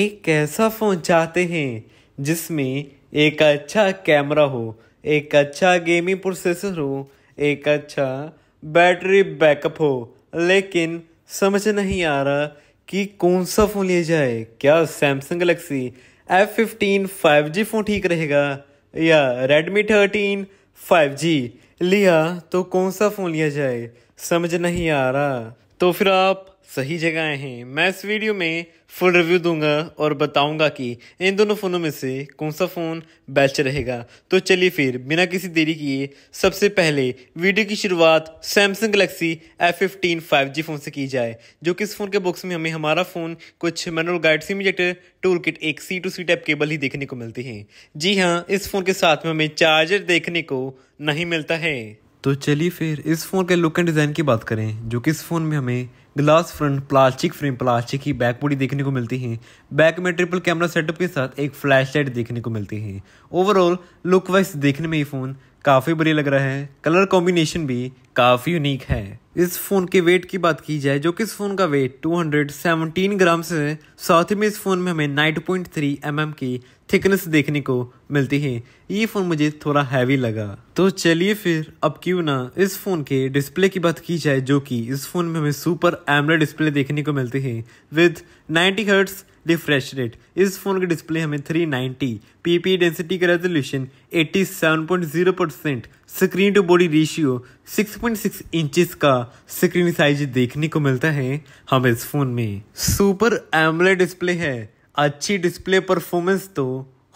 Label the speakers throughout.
Speaker 1: एक ऐसा फ़ोन चाहते हैं जिसमें एक अच्छा कैमरा हो एक अच्छा गेमिंग प्रोसेसर हो एक अच्छा बैटरी बैकअप हो लेकिन समझ नहीं आ रहा कि कौन सा फ़ोन लिया जाए क्या Samsung Galaxy F fifteen five G phone ठीक रहेगा या रेडमी थर्टीन फाइव जी लिया तो कौन सा फ़ोन लिया जाए समझ नहीं आ रहा तो फिर आप सही जगह हैं मैं इस वीडियो में फुल रिव्यू दूंगा और बताऊंगा कि इन दोनों फ़ोनों में से कौन सा फ़ोन बेस्ट रहेगा तो चलिए फिर बिना किसी देरी किए सबसे पहले वीडियो की शुरुआत Samsung Galaxy F fifteen five G phone से की जाए जो कि इस फ़ोन के बॉक्स में हमें हमारा फ़ोन कुछ manual guide sim tool kit एक C to C type cable ही देखने को मिलती है जी हाँ इस फ़ोन के साथ में हमें चार्जर देखने को नहीं मिलता है तो चलिए फिर इस फ़ोन के लुक एंड डिज़ाइन की बात करें जो कि इस फ़ोन में हमें glass front plastic frame plastic की बैक बॉडी देखने को मिलती है बैक में ट्रिपल कैमरा सेटअप के साथ एक फ्लैश लाइट देखने को मिलती है ओवरऑल लुक वाइज देखने में ये फ़ोन काफ़ी बढ़िया लग रहा है कलर कॉम्बिनेशन भी काफ़ी यूनिक है इस फ़ोन के वेट की बात की जाए जो कि इस फ़ोन का वेट 217 ग्राम से साथ ही में इस फ़ोन में हमें 9.3 पॉइंट mm की थिकनेस देखने को मिलती है ये फ़ोन मुझे थोड़ा हैवी लगा तो चलिए फिर अब क्यों ना इस फ़ोन के डिस्प्ले की बात की जाए जो कि इस फ़ोन में हमें सुपर एमरा डिस्प्ले देखने को मिलती है with ninety hertz refresh rate इस फ़ोन का डिस्प्ले हमें 390 नाइन्टी पी डेंसिटी का resolution 87.0 percent screen to body ratio 6.6 inches का स्क्रीन साइज देखने को मिलता है हम इस फ़ोन में सुपर एमले डिस्प्ले है अच्छी डिस्प्ले परफॉर्मेंस तो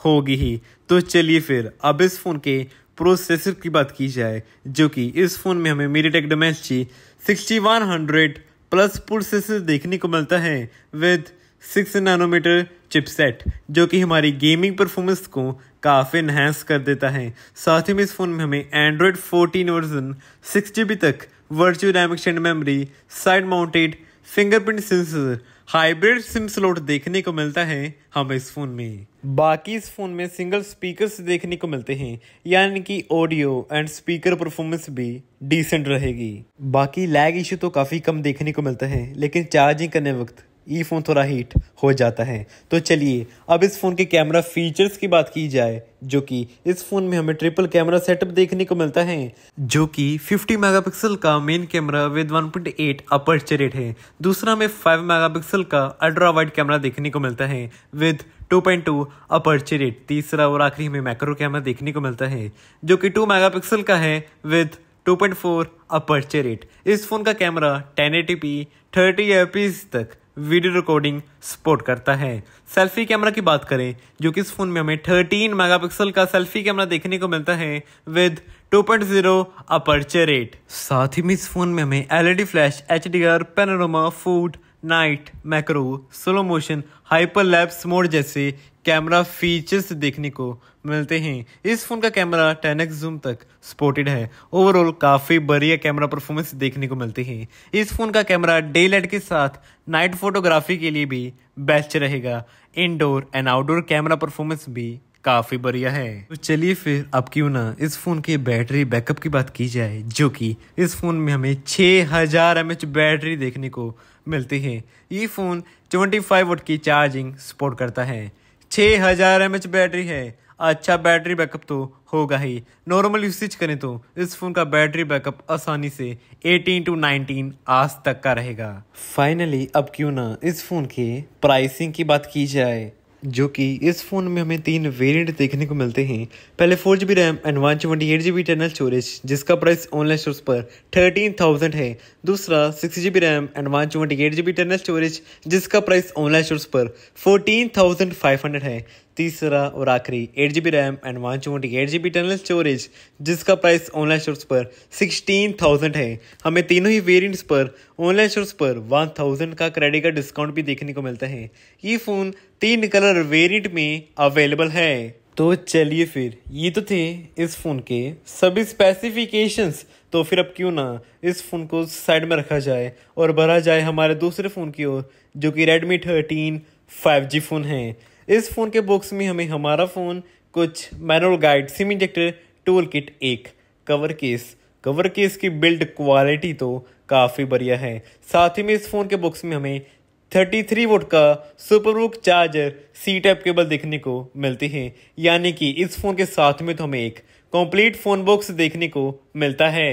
Speaker 1: होगी ही तो चलिए फिर अब इस फ़ोन के प्रोसेसर की बात की जाए जो कि इस फ़ोन में हमें tech Dimensity sixty one hundred plus processor देखने को मिलता है विद सिक्स नैनोमीटर चिपसेट जो कि हमारी गेमिंग परफॉर्मेंस को काफ़ी इन्हेंस कर देता है साथ ही में इस फ़ोन में हमें एंड्रॉयड 14 वर्जन सिक्स जी तक virtual RAM extend memory side mounted fingerprint sensor hybrid sim slot देखने को मिलता है हम इस फ़ोन में बाकी इस फ़ोन में सिंगल स्पीकर देखने को मिलते हैं यानी कि ऑडियो एंड स्पीकर परफॉर्मेंस भी डिसेंट रहेगी बाकी लैग इशू तो काफ़ी कम देखने को मिलता है लेकिन चार्जिंग करने वक्त ये फ़ोन थोड़ा हीट हो जाता है तो चलिए अब इस फ़ोन के कैमरा फीचर्स की बात की जाए जो कि इस फ़ोन में हमें ट्रिपल कैमरा सेटअप देखने को मिलता है जो कि 50 मेगापिक्सल का main camera with 1.8 point aperture rate है दूसरा हमें 5 मेगापिक्सल का अल्ट्रा वाइड कैमरा देखने को मिलता है विद 2.2 पॉइंट अपर रेट तीसरा और आखिरी हमें मैक्रो कैमरा देखने को मिलता है जो कि टू मेगा का है विद 2.4 पॉइंट रेट इस फ़ोन का कैमरा 1080p 30 एफ तक वीडियो रिकॉर्डिंग सपोर्ट करता है सेल्फी कैमरा की बात करें जो कि इस फ़ोन में हमें 13 मेगापिक्सल का सेल्फी कैमरा देखने को मिलता है विद 2.0 पॉइंट अपर्चर रेट साथ ही में इस फ़ोन में हमें LED flash H D R panorama food night macro slow motion hyper lapse mode जैसे कैमरा फीचर्स देखने को मिलते हैं इस फ़ोन का कैमरा एक्स जूम तक सपोर्टेड है ओवरऑल काफ़ी बढ़िया कैमरा परफॉर्मेंस देखने को मिलती है इस फ़ोन का कैमरा डे लाइट के साथ नाइट फोटोग्राफी के लिए भी बेस्ट रहेगा indoor and outdoor camera performance भी काफ़ी बढ़िया है तो चलिए फिर अब क्यों ना इस फ़ोन के बैटरी बैकअप की बात की जाए जो कि इस फ़ोन में हमें 6000 हज़ार बैटरी देखने को मिलती है ये फ़ोन 25 फाइव वोट की चार्जिंग सपोर्ट करता है छः हज़ार एम एच बैटरी है अच्छा बैटरी बैकअप तो होगा ही नॉर्मल यूसेज करें तो इस फ़ोन का बैटरी बैकअप आसानी से 18 टू 19 आज तक का रहेगा फाइनली अब क्यों ना इस फ़ोन के प्राइसिंग की बात की जाए जो कि इस फ़ोन में हमें तीन वेरिएंट देखने को मिलते हैं पहले four G B RAM and one twenty eight G B internal storage जिसका प्राइस ऑनलाइन स्टोर्स पर थर्टीन थाउजेंड है दूसरा six G B RAM and one twenty eight G B internal storage जिसका प्राइस ऑनलाइन स्टोर्स पर fourteen thousand five hundred है तीसरा और आखिरी eight G B RAM and one twenty eight G B internal storage जिसका price online stores पर sixteen thousand है हमें तीनों ही वेरियंट्स पर ऑनलाइन शोर्स पर वन थाउजेंड का क्रेडिट का डिस्काउंट भी देखने को मिलता है ये फ़ोन तीन कलर वेरियंट में अवेलेबल है तो चलिए फिर ये तो थे इस फ़ोन के सभी स्पेसिफिकेशंस तो फिर अब क्यों ना इस फ़ोन को साइड में रखा जाए और भरा जाए हमारे दूसरे फ़ोन की ओर जो कि Redmi thirteen five G phone है इस फ़ोन के बॉक्स में हमें हमारा फ़ोन कुछ manual guide sim injector tool kit एक कवर केस कवर केस की बिल्ड क्वालिटी तो काफ़ी बढ़िया है साथ ही में इस फ़ोन के बॉक्स में हमें 33 वोट का सुपरबुक चार्जर सी टाइप केबल देखने को मिलती है यानी कि इस फ़ोन के साथ में तो हमें एक कंप्लीट फोन बॉक्स देखने को मिलता है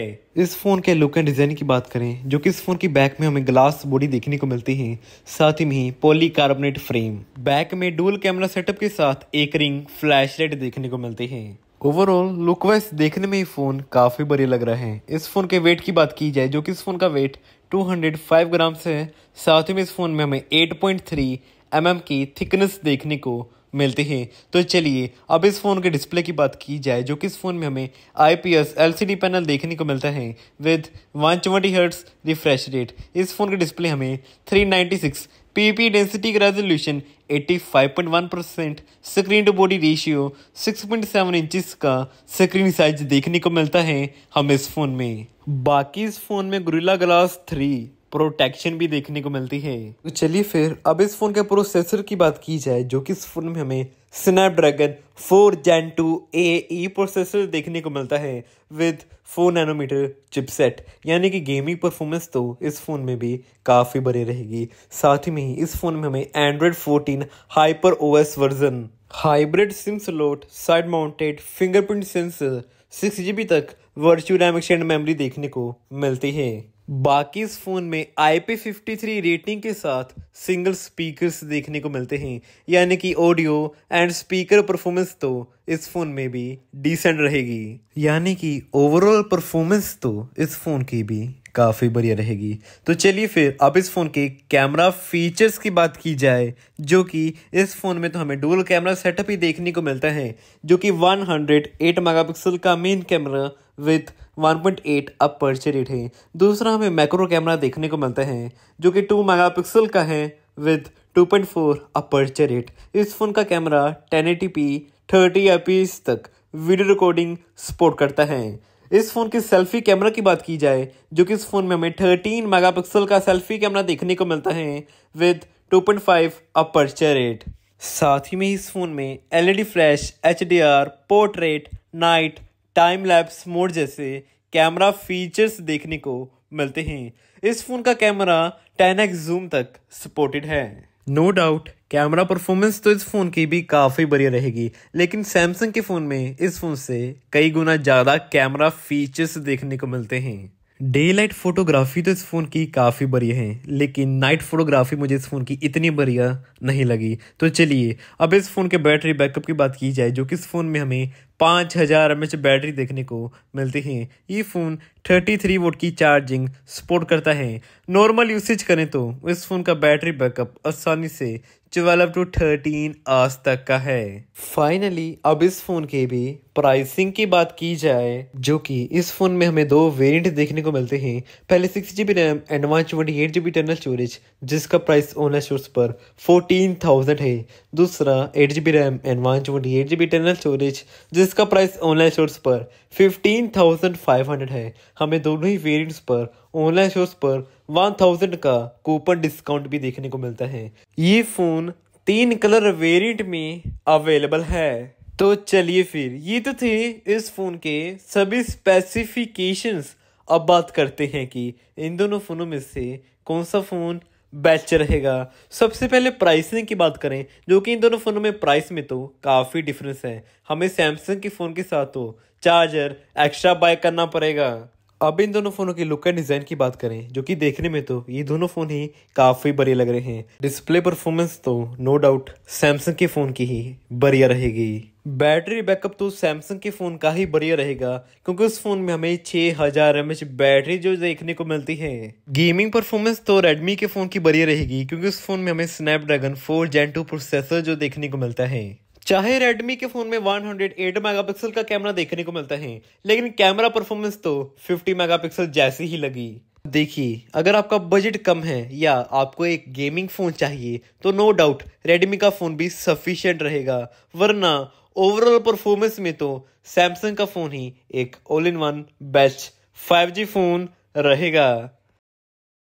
Speaker 1: इस फोन के लुक एंड डिजाइन की बात करें जो कि इस फोन की बैक में हमें ग्लास बॉडी देखने को मिलती है साथ ही में पॉलीकार्बोनेट फ्रेम बैक में डुअल कैमरा सेटअप के साथ एक रिंग फ्लैश लाइट देखने को मिलती है ओवरऑल लुक वाइज देखने में ही फ़ोन काफ़ी बड़ी लग रहा है इस फ़ोन के वेट की बात की जाए जो कि इस फ़ोन का वेट 205 हंड्रेड ग्राम से है साथ ही में इस फ़ोन में हमें 8.3 पॉइंट mm की थिकनेस देखने को मिलते हैं तो चलिए अब इस फ़ोन के डिस्प्ले की बात की जाए जो कि इस फ़ोन में हमें आईपीएस एलसीडी पैनल देखने को मिलता है विद वन चौटी हर्ट्स रिफ्रेश रेट इस फ़ोन के डिस्प्ले हमें three ninety six P P density का resolution 85.1 percent screen to body ratio 6.7 inches का स्क्रीन साइज देखने को मिलता है हम इस फ़ोन में बाकी इस फ़ोन में गुरिला ग्लास थ्री प्रोटेक्शन भी देखने को मिलती है तो चलिए फिर अब इस फ़ोन के प्रोसेसर की बात की जाए जो कि इस फ़ोन में हमें Snapdragon 4 gen 2 A E processor देखने को मिलता है विद 4 नैनोमीटर चिपसेट यानी कि गेमिंग परफॉर्मेंस तो इस फ़ोन में भी काफ़ी बड़ी रहेगी साथ ही में ही इस फ़ोन में हमें Android 14 hyper OS version hybrid sim slot side mounted fingerprint sensor six G तक वर्चुअल रैम एक्सटेंड मेमोरी देखने को मिलती है बाकी इस फ़ोन में I P fifty three rating के साथ सिंगल स्पीकर्स देखने को मिलते हैं यानी कि ऑडियो एंड स्पीकर परफॉर्मेंस तो इस फ़ोन में भी डिसेंट रहेगी यानी कि ओवरऑल परफॉर्मेंस तो इस फ़ोन की भी काफ़ी बढ़िया रहेगी तो चलिए फिर अब इस फ़ोन के कैमरा फीचर्स की बात की जाए जो कि इस फ़ोन में तो हमें डुअल कैमरा सेटअप ही देखने को मिलता है जो कि 108 मेगापिक्सल का main camera with 1.8 aperture rate है दूसरा हमें मैक्रो कैमरा देखने को मिलता है जो कि 2 मेगापिक्सल का है विथ 2.4 अपर्चर रेट इस फ़ोन का कैमरा टेन 30 fps तक वीडियो रिकॉर्डिंग सपोर्ट करता है इस फ़ोन की सेल्फी कैमरा की बात की जाए जो कि इस फ़ोन में हमें 13 मेगापिक्सल का सेल्फी कैमरा देखने को मिलता है विद 2.5 अपर्चर रेट साथ ही में इस फ़ोन में LED flash H portrait night time lapse mode जैसे कैमरा फीचर्स देखने को मिलते हैं इस फ़ोन का कैमरा एक्स जूम तक सपोर्टेड है नो डाउट कैमरा परफॉर्मेंस तो इस फ़ोन की भी काफ़ी बढ़िया रहेगी लेकिन सैमसंग के फ़ोन में इस फ़ोन से कई गुना ज़्यादा कैमरा फीचर्स देखने को मिलते हैं डे लाइट फोटोग्राफी तो इस फ़ोन की काफ़ी बढ़िया है लेकिन नाइट फोटोग्राफी मुझे इस फ़ोन की इतनी बढ़िया नहीं लगी तो चलिए अब इस फ़ोन के बैटरी बैकअप की बात की जाए जो कि इस फ़ोन में हमें पाँच हज़ार एम बैटरी देखने को मिलती है ये फ़ोन 33 वोट की चार्जिंग सपोर्ट करता है नॉर्मल यूसेज करें तो इस फ़ोन का बैटरी बैकअप आसानी से 12 टू 13 आज तक का है फाइनली अब इस फ़ोन के भी प्राइसिंग की बात की जाए जो कि इस फ़ोन में हमें दो वेरिएंट देखने को मिलते हैं पहले six G B RAM and one twenty eight G B internal storage जिसका प्राइस ऑनलाइन स्टोर्स पर फोर्टीन थाउजेंड है दूसरा eight G B RAM and one twenty eight G B internal storage जिस जिसका प्राइस ऑनलाइन शोर्स पर fifteen thousand five hundred है हमें दोनों ही वेरियंट्स पर ऑनलाइन शोर्स पर वन थाउजेंड का कूपन डिस्काउंट भी देखने को मिलता है ये फ़ोन तीन कलर वेरियंट में अवेलेबल है तो चलिए फिर ये तो थे इस फ़ोन के सभी स्पेसिफिकेशंस अब बात करते हैं कि इन दोनों फ़ोनों में से कौन सा फ़ोन बेस्ट रहेगा सबसे पहले प्राइसिंग की बात करें जो कि इन दोनों फ़ोनों में प्राइस में तो काफ़ी डिफरेंस है हमें सैमसंग के फ़ोन के साथ तो चार्जर एक्स्ट्रा बाय करना पड़ेगा अब इन दोनों फ़ोनों के लुक एंड डिज़ाइन की बात करें जो कि देखने में तो ये दोनों फ़ोन ही काफ़ी बढ़िया लग रहे हैं डिस्प्ले परफॉर्मेंस तो नो डाउट सैमसंग के फ़ोन की ही बढ़िया रहेगी बैटरी बैकअप तो सैमसंग के फ़ोन का ही बढ़िया रहेगा क्योंकि उस फ़ोन में हमें 6000 हज़ार बैटरी जो देखने को मिलती है गेमिंग परफॉर्मेंस तो रेडमी के फ़ोन की बढ़िया रहेगी क्योंकि उस फ़ोन में हमें स्नैपड्रैगन 4 जेन 2 प्रोसेसर जो देखने को मिलता है चाहे रेडमी के फोन में 108 मेगापिक्सल का कैमरा देखने को मिलता है लेकिन कैमरा परफॉर्मेंस तो 50 मेगापिक्सल जैसी ही लगी देखिए अगर आपका बजट कम है या आपको एक गेमिंग फ़ोन चाहिए तो नो डाउट रेडमी का फ़ोन भी सफिशियंट रहेगा वरना ओवरऑल परफॉर्मेंस में तो सैमसंग का फ़ोन ही एक all in one best five phone रहेगा